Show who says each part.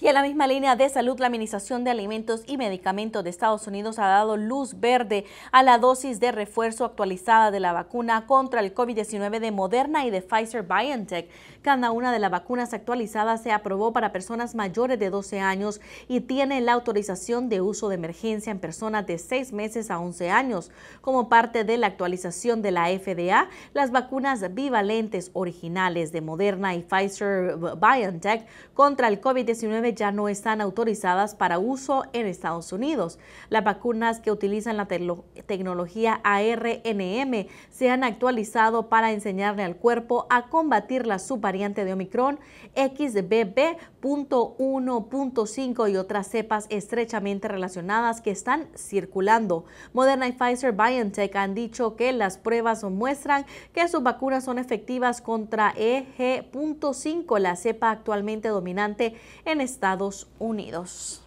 Speaker 1: Y en la misma línea de salud, la Administración de Alimentos y Medicamentos de Estados Unidos ha dado luz verde a la dosis de refuerzo actualizada de la vacuna contra el COVID-19 de Moderna y de Pfizer BioNTech. Cada una de las vacunas actualizadas se aprobó para personas mayores de 12 años y tiene la autorización de uso de emergencia en personas de 6 meses a 11 años. Como parte de la actualización de la FDA, las vacunas bivalentes originales de Moderna y Pfizer BioNTech contra el COVID-19 ya no están autorizadas para uso en Estados Unidos. Las vacunas que utilizan la tecnología ARNM se han actualizado para enseñarle al cuerpo a combatir la subvariante de Omicron XBB.1.5 y otras cepas estrechamente relacionadas que están circulando. Moderna y Pfizer BioNTech han dicho que las pruebas muestran que sus vacunas son efectivas contra EG.5, la cepa actualmente dominante en Estados Estados Unidos.